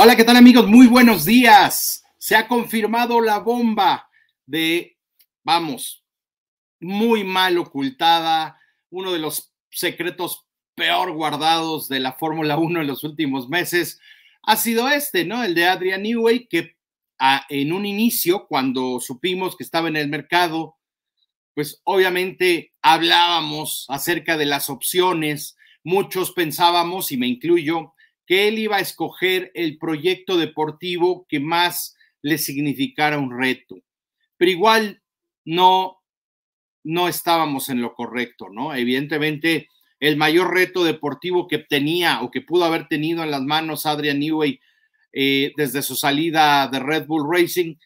Hola, ¿qué tal amigos? Muy buenos días. Se ha confirmado la bomba de, vamos, muy mal ocultada, uno de los secretos peor guardados de la Fórmula 1 en los últimos meses, ha sido este, ¿no? El de Adrian Newey, que en un inicio, cuando supimos que estaba en el mercado, pues obviamente hablábamos acerca de las opciones, muchos pensábamos, y me incluyo, que él iba a escoger el proyecto deportivo que más le significara un reto. Pero igual no, no estábamos en lo correcto, ¿no? Evidentemente, el mayor reto deportivo que tenía o que pudo haber tenido en las manos Adrian Newey eh, desde su salida de Red Bull Racing,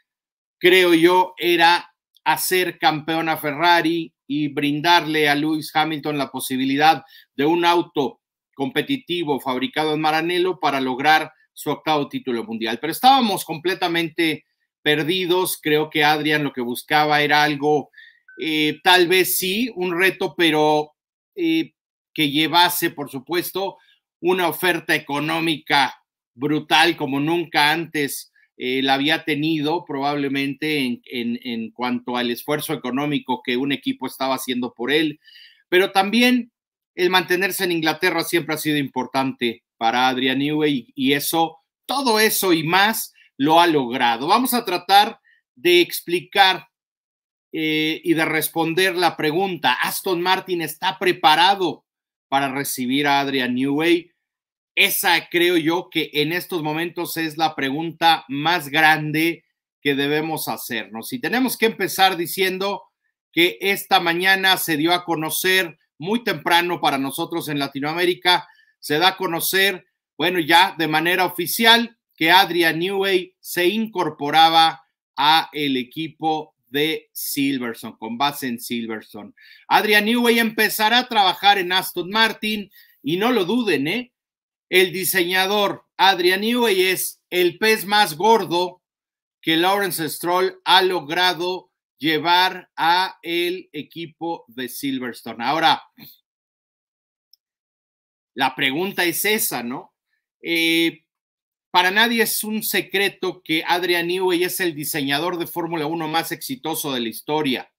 creo yo, era hacer campeón a Ferrari y brindarle a Lewis Hamilton la posibilidad de un auto competitivo fabricado en Maranelo, para lograr su octavo título mundial. Pero estábamos completamente perdidos. Creo que Adrián lo que buscaba era algo, eh, tal vez sí, un reto, pero eh, que llevase, por supuesto, una oferta económica brutal como nunca antes eh, la había tenido, probablemente en, en cuanto al esfuerzo económico que un equipo estaba haciendo por él. Pero también el mantenerse en Inglaterra siempre ha sido importante para Adrian Newey y eso, todo eso y más lo ha logrado. Vamos a tratar de explicar eh, y de responder la pregunta, ¿Aston Martin está preparado para recibir a Adrian Newey? Esa creo yo que en estos momentos es la pregunta más grande que debemos hacernos. Y tenemos que empezar diciendo que esta mañana se dio a conocer muy temprano para nosotros en Latinoamérica, se da a conocer, bueno, ya de manera oficial, que Adrian Newey se incorporaba a el equipo de Silverson, con base en Silverson. Adrian Newey empezará a trabajar en Aston Martin y no lo duden, ¿eh? El diseñador Adrian Newey es el pez más gordo que Lawrence Stroll ha logrado llevar a el equipo de Silverstone. Ahora, la pregunta es esa, ¿no? Eh, para nadie es un secreto que Adrian Newey es el diseñador de Fórmula 1 más exitoso de la historia.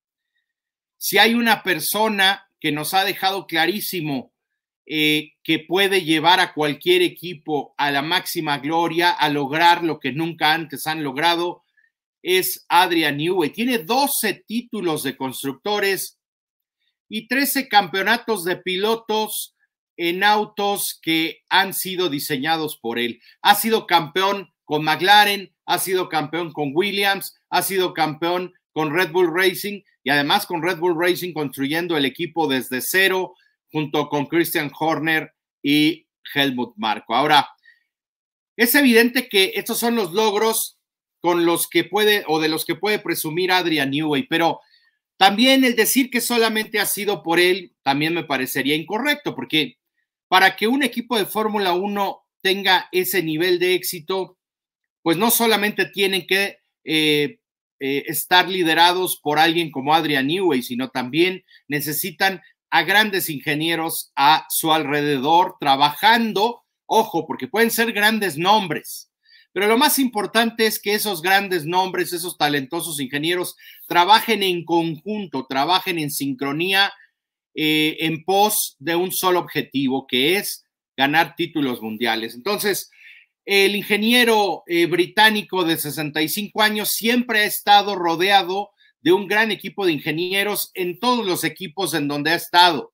Si hay una persona que nos ha dejado clarísimo eh, que puede llevar a cualquier equipo a la máxima gloria, a lograr lo que nunca antes han logrado, es Adrian Newey. Tiene 12 títulos de constructores y 13 campeonatos de pilotos en autos que han sido diseñados por él. Ha sido campeón con McLaren, ha sido campeón con Williams, ha sido campeón con Red Bull Racing y además con Red Bull Racing construyendo el equipo desde cero junto con Christian Horner y Helmut Marco. Ahora, es evidente que estos son los logros con los que puede o de los que puede presumir Adrian Newey, pero también el decir que solamente ha sido por él también me parecería incorrecto, porque para que un equipo de Fórmula 1 tenga ese nivel de éxito, pues no solamente tienen que eh, eh, estar liderados por alguien como Adrian Newey, sino también necesitan a grandes ingenieros a su alrededor trabajando, ojo, porque pueden ser grandes nombres, pero lo más importante es que esos grandes nombres, esos talentosos ingenieros, trabajen en conjunto, trabajen en sincronía eh, en pos de un solo objetivo, que es ganar títulos mundiales. Entonces, el ingeniero eh, británico de 65 años siempre ha estado rodeado de un gran equipo de ingenieros en todos los equipos en donde ha estado.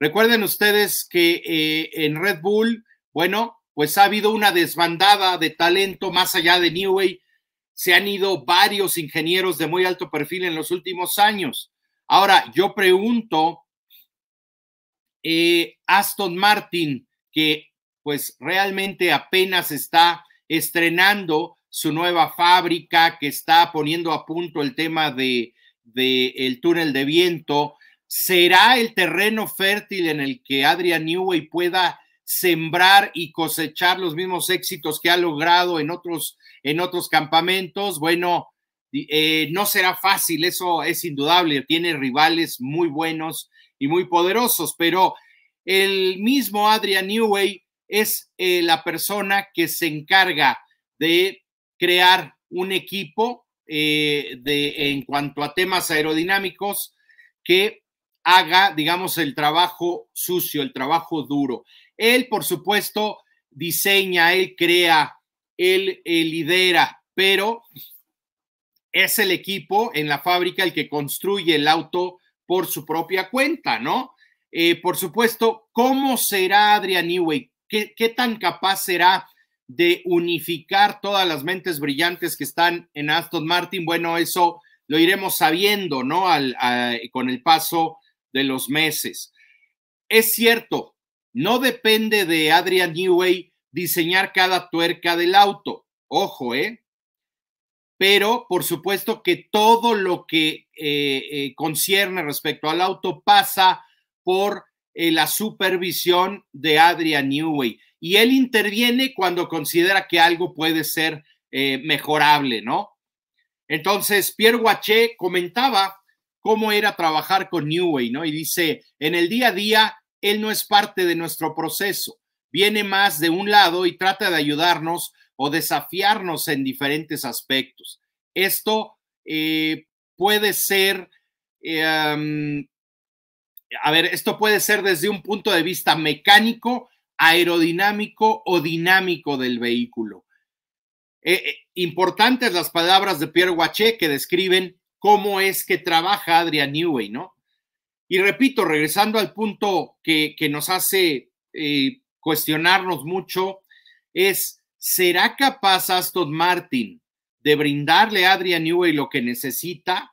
Recuerden ustedes que eh, en Red Bull, bueno, pues ha habido una desbandada de talento más allá de Newey. Se han ido varios ingenieros de muy alto perfil en los últimos años. Ahora, yo pregunto, eh, Aston Martin, que pues realmente apenas está estrenando su nueva fábrica, que está poniendo a punto el tema de, de el túnel de viento, será el terreno fértil en el que Adrian Newey pueda sembrar y cosechar los mismos éxitos que ha logrado en otros, en otros campamentos. Bueno, eh, no será fácil, eso es indudable. Tiene rivales muy buenos y muy poderosos, pero el mismo Adrian Newey es eh, la persona que se encarga de crear un equipo eh, de, en cuanto a temas aerodinámicos que haga, digamos, el trabajo sucio, el trabajo duro. Él, por supuesto, diseña, él crea, él, eh, lidera, pero es el equipo en la fábrica el que construye el auto por su propia cuenta, ¿no? Eh, por supuesto, ¿cómo será Adrian Newey? ¿Qué, tan capaz será de unificar todas las mentes brillantes que están en Aston Martin? Bueno, eso lo iremos sabiendo, ¿no? Al, con el paso de los meses. Es cierto, no depende de Adrian Newey diseñar cada tuerca del auto. Ojo, ¿eh? Pero por supuesto que todo lo que eh, eh, concierne respecto al auto pasa por eh, la supervisión de Adrian Newey. Y él interviene cuando considera que algo puede ser mejorable, ¿no? Entonces, Pierre Guaché comentaba cómo era trabajar con Newey, ¿no? Y dice, en el día a día él no es parte de nuestro proceso, viene más de un lado y trata de ayudarnos o desafiarnos en diferentes aspectos. Esto eh, puede ser, em, a ver, esto puede ser desde un punto de vista mecánico, aerodinámico o dinámico del vehículo. Eh, eh, importantes las palabras de Pierre Guaché que describen cómo es que trabaja Adrian Newey, ¿no? Y repito, regresando al punto que, nos hace eh, cuestionarnos mucho, es, ¿será capaz Aston Martin de brindarle a Adrian Newey lo que necesita?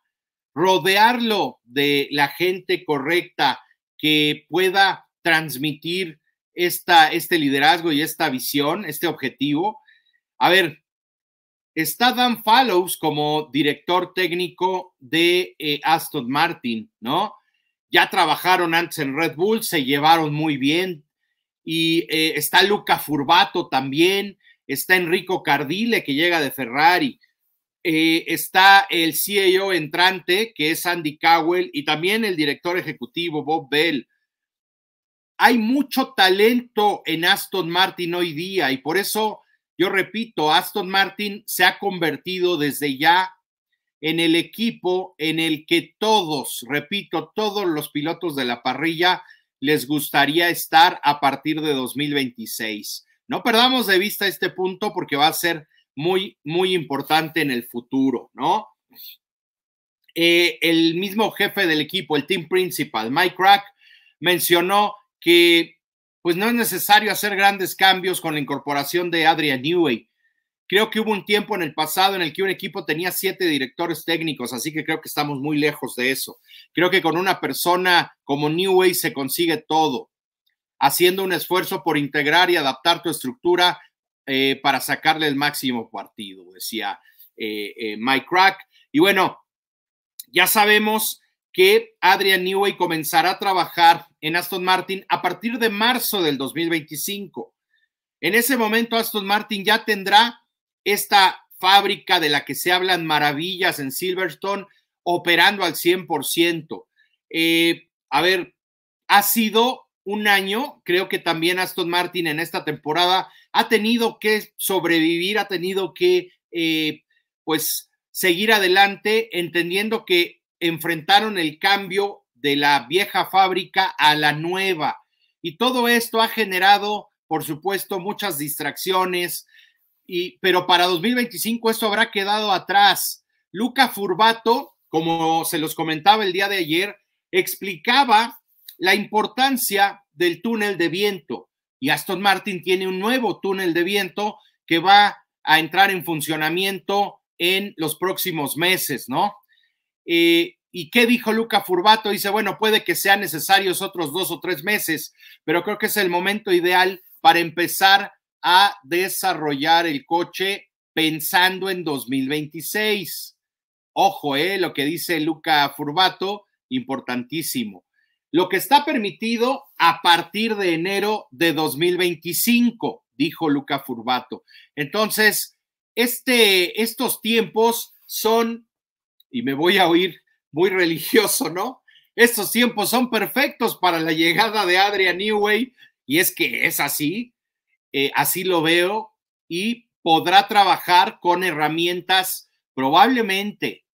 rodearlo de la gente correcta que pueda transmitir esta, este liderazgo y esta visión, este objetivo. A ver, está Dan Fallows como director técnico de eh, Aston Martin, ¿no? ya trabajaron antes en Red Bull, se llevaron muy bien. Y eh, está Luca Furbato también, está Enrico Cardile que llega de Ferrari, eh, está el CEO entrante que es Andy Cowell y también el director ejecutivo Bob Bell. Hay mucho talento en Aston Martin hoy día y por eso yo repito, Aston Martin se ha convertido desde ya en el equipo en el que todos, repito, todos los pilotos de la parrilla les gustaría estar a partir de 2026. No perdamos de vista este punto porque va a ser muy, muy importante en el futuro, ¿no? Eh, el mismo jefe del equipo, el team principal, Mike Crack, mencionó que pues no es necesario hacer grandes cambios con la incorporación de Adrian Newey. Creo que hubo un tiempo en el pasado en el que un equipo tenía siete directores técnicos, así que creo que estamos muy lejos de eso. Creo que con una persona como Newey se consigue todo, haciendo un esfuerzo por integrar y adaptar tu estructura eh, para sacarle el máximo partido, decía eh, eh, Mike Crack. Y bueno, ya sabemos que Adrian Newey comenzará a trabajar en Aston Martin a partir de marzo del 2025. En ese momento Aston Martin ya tendrá esta fábrica de la que se hablan maravillas en Silverstone operando al 100%. Eh, a ver, ha sido un año, creo que también Aston Martin en esta temporada ha tenido que sobrevivir, ha tenido que, eh, pues, seguir adelante, entendiendo que enfrentaron el cambio de la vieja fábrica a la nueva. Y todo esto ha generado, por supuesto, muchas distracciones, pero para 2025 esto habrá quedado atrás. Luca Furbato, como se los comentaba el día de ayer, explicaba la importancia del túnel de viento y Aston Martin tiene un nuevo túnel de viento que va a entrar en funcionamiento en los próximos meses, ¿no? Eh, ¿Y qué dijo Luca Furbato? Dice, bueno, puede que sean necesarios otros dos o tres meses, pero creo que es el momento ideal para empezar a desarrollar el coche pensando en 2026. Ojo, eh, lo que dice Luca Furbato, importantísimo. Lo que está permitido a partir de enero de 2025, dijo Luca Furbato. Entonces, este, estos tiempos son, y me voy a oír muy religioso, ¿no? Estos tiempos son perfectos para la llegada de Adrian Newey, y es que es así. Eh, así lo veo, y podrá trabajar con herramientas probablemente,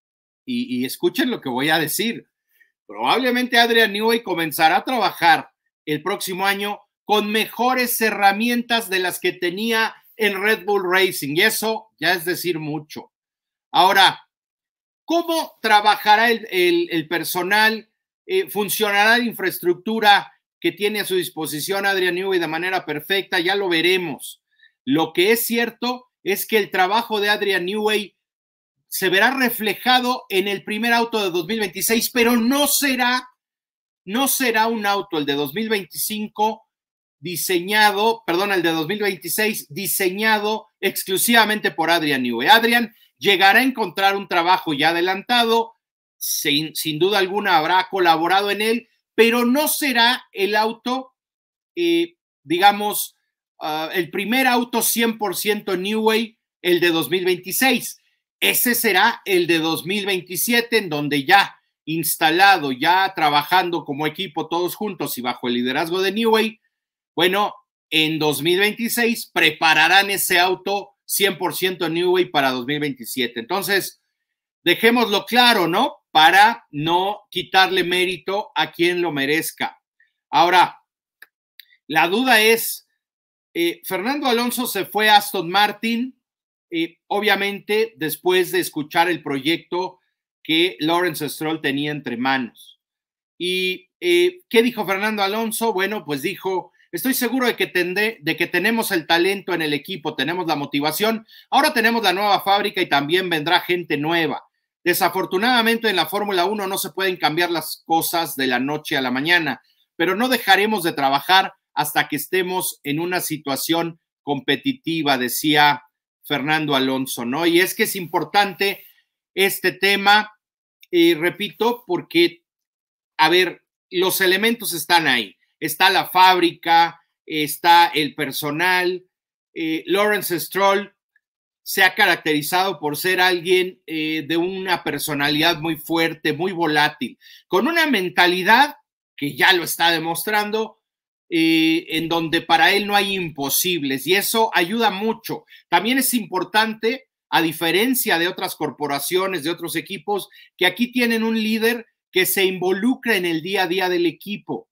y, escuchen lo que voy a decir, probablemente Adrian Newey comenzará a trabajar el próximo año con mejores herramientas de las que tenía en Red Bull Racing, y eso ya es decir mucho. Ahora, ¿cómo trabajará el, personal? Eh, ¿Funcionará la infraestructura? que tiene a su disposición Adrian Newey de manera perfecta, ya lo veremos. Lo que es cierto es que el trabajo de Adrian Newey se verá reflejado en el primer auto de 2026, pero no será, no será un auto el de 2025 diseñado, perdón, el de 2026 diseñado exclusivamente por Adrian Newey. Adrian llegará a encontrar un trabajo ya adelantado, sin duda alguna habrá colaborado en él, pero no será el auto, eh, digamos, ah, el primer auto 100% New Way, el de 2026. Ese será el de 2027, en donde ya instalado, ya trabajando como equipo todos juntos y bajo el liderazgo de New Way, bueno, en 2026 prepararán ese auto 100% New Way para 2027. Entonces, dejémoslo claro, ¿no? para no quitarle mérito a quien lo merezca. Ahora, la duda es, eh, Fernando Alonso se fue a Aston Martin, y eh, obviamente después de escuchar el proyecto que Lawrence Stroll tenía entre manos. ¿Y eh, qué dijo Fernando Alonso? Bueno, pues dijo, estoy seguro de que, de que tenemos el talento en el equipo, tenemos la motivación, ahora tenemos la nueva fábrica y también vendrá gente nueva. Desafortunadamente en la Fórmula 1 no se pueden cambiar las cosas de la noche a la mañana, pero no dejaremos de trabajar hasta que estemos en una situación competitiva, decía Fernando Alonso, ¿no? Y es que es importante este tema, y repito, porque, a ver, los elementos están ahí, está la fábrica, está el personal, eh, Lawrence Stroll se ha caracterizado por ser alguien eh, de una personalidad muy fuerte, muy volátil, con una mentalidad que ya lo está demostrando, eh, en donde para él no hay imposibles y eso ayuda mucho. También es importante, a diferencia de otras corporaciones, de otros equipos, que aquí tienen un líder que se involucra en el día a día del equipo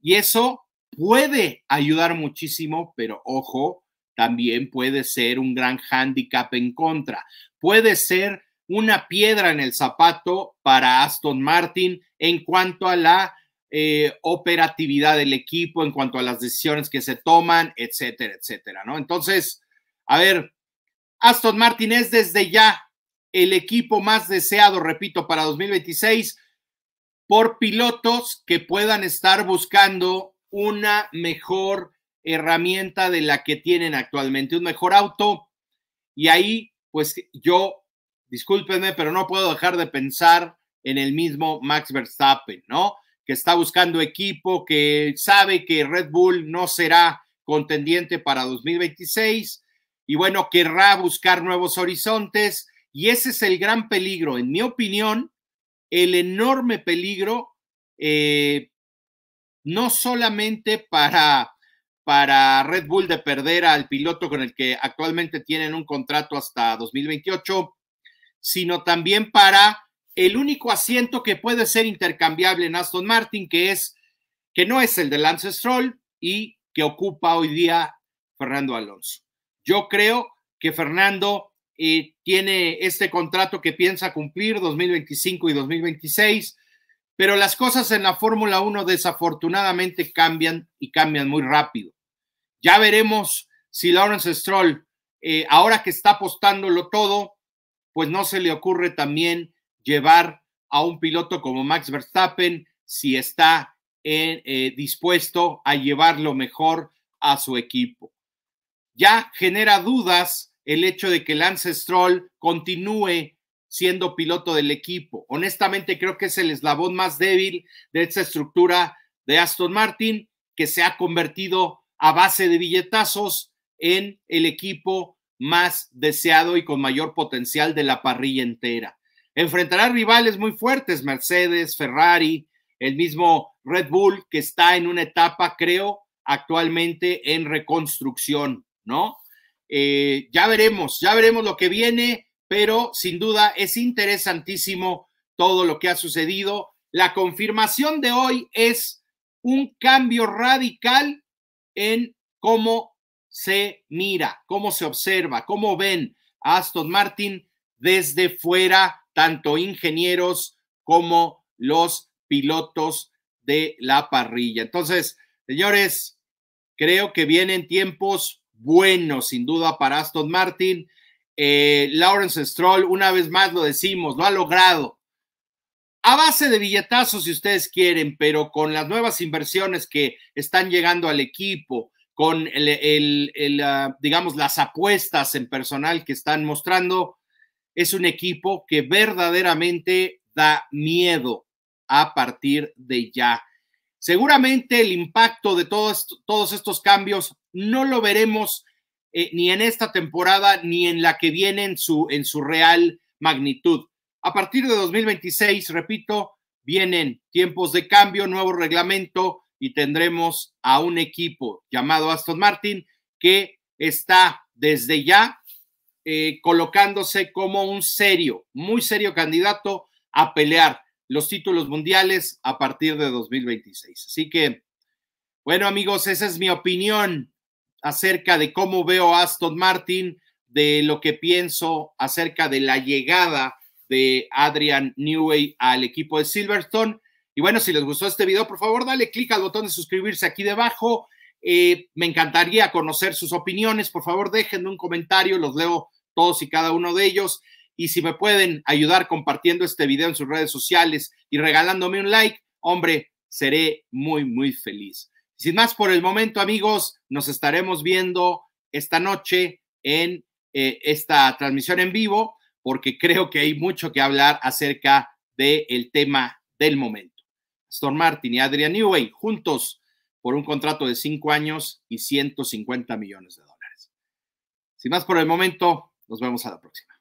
y eso puede ayudar muchísimo, pero ojo, también puede ser un gran handicap en contra. Puede ser una piedra en el zapato para Aston Martin en cuanto a la eh, operatividad del equipo, en cuanto a las decisiones que se toman, etcétera, etcétera, ¿no? Entonces, a ver, Aston Martin es desde ya el equipo más deseado, repito, para 2026 por pilotos que puedan estar buscando una mejor herramienta de la que tienen actualmente, un mejor auto. Y ahí, pues yo, discúlpenme, pero no puedo dejar de pensar en el mismo Max Verstappen, ¿no? Que está buscando equipo, que sabe que Red Bull no será contendiente para 2026 y bueno, querrá buscar nuevos horizontes y ese es el gran peligro, en mi opinión, el enorme peligro, eh, no solamente para para Red Bull de perder al piloto con el que actualmente tienen un contrato hasta 2028, sino también para el único asiento que puede ser intercambiable en Aston Martin, que es que no es el de Lance Stroll y que ocupa hoy día Fernando Alonso. Yo creo que Fernando eh, tiene este contrato que piensa cumplir 2025 y 2026, pero las cosas en la Fórmula 1 desafortunadamente cambian y cambian muy rápido. Ya veremos si Lawrence Stroll, eh, ahora que está apostándolo todo, pues no se le ocurre también llevar a un piloto como Max Verstappen si está eh, dispuesto a llevarlo mejor a su equipo. Ya genera dudas el hecho de que Lance Stroll continúe siendo piloto del equipo. Honestamente, creo que es el eslabón más débil de esta estructura de Aston Martin, que se ha convertido a base de billetazos en el equipo más deseado y con mayor potencial de la parrilla entera. Enfrentará rivales muy fuertes, Mercedes, Ferrari, el mismo Red Bull, que está en una etapa, creo, actualmente en reconstrucción, ¿no? Eh, ya veremos, ya veremos lo que viene, pero sin duda es interesantísimo todo lo que ha sucedido. La confirmación de hoy es un cambio radical en cómo se mira, cómo se observa, cómo ven a Aston Martin desde fuera, tanto ingenieros como los pilotos de la parrilla. Entonces, señores, creo que vienen tiempos buenos, sin duda, para Aston Martin. Eh, Lawrence Stroll, una vez más lo decimos, lo ha logrado a base de billetazos si ustedes quieren, pero con las nuevas inversiones que están llegando al equipo, con el, ah, digamos, las apuestas en personal que están mostrando, es un equipo que verdaderamente da miedo a partir de ya. Seguramente el impacto de todos, estos cambios no lo veremos eh, ni en esta temporada ni en la que viene en su real magnitud a partir de 2026, repito, vienen tiempos de cambio, nuevo reglamento y tendremos a un equipo llamado Aston Martin que está desde ya eh, colocándose como un serio, muy serio candidato a pelear los títulos mundiales a partir de 2026. Así que, bueno amigos, esa es mi opinión acerca de cómo veo a Aston Martin, de lo que pienso acerca de la llegada de Adrian Newey al equipo de Silverstone. Y bueno, si les gustó este video, por favor, dale clic al botón de suscribirse aquí debajo. Eh, me encantaría conocer sus opiniones. Por favor, déjenme un comentario, los leo todos y cada uno de ellos. Y si me pueden ayudar compartiendo este video en sus redes sociales y regalándome un like, hombre, seré muy, muy feliz. Sin más por el momento, amigos, nos estaremos viendo esta noche en eh, esta transmisión en vivo porque creo que hay mucho que hablar acerca del tema del momento. Aston Martin y Adrian Newey juntos por un contrato de cinco años y 150 millones de dólares. Sin más por el momento, nos vemos a la próxima.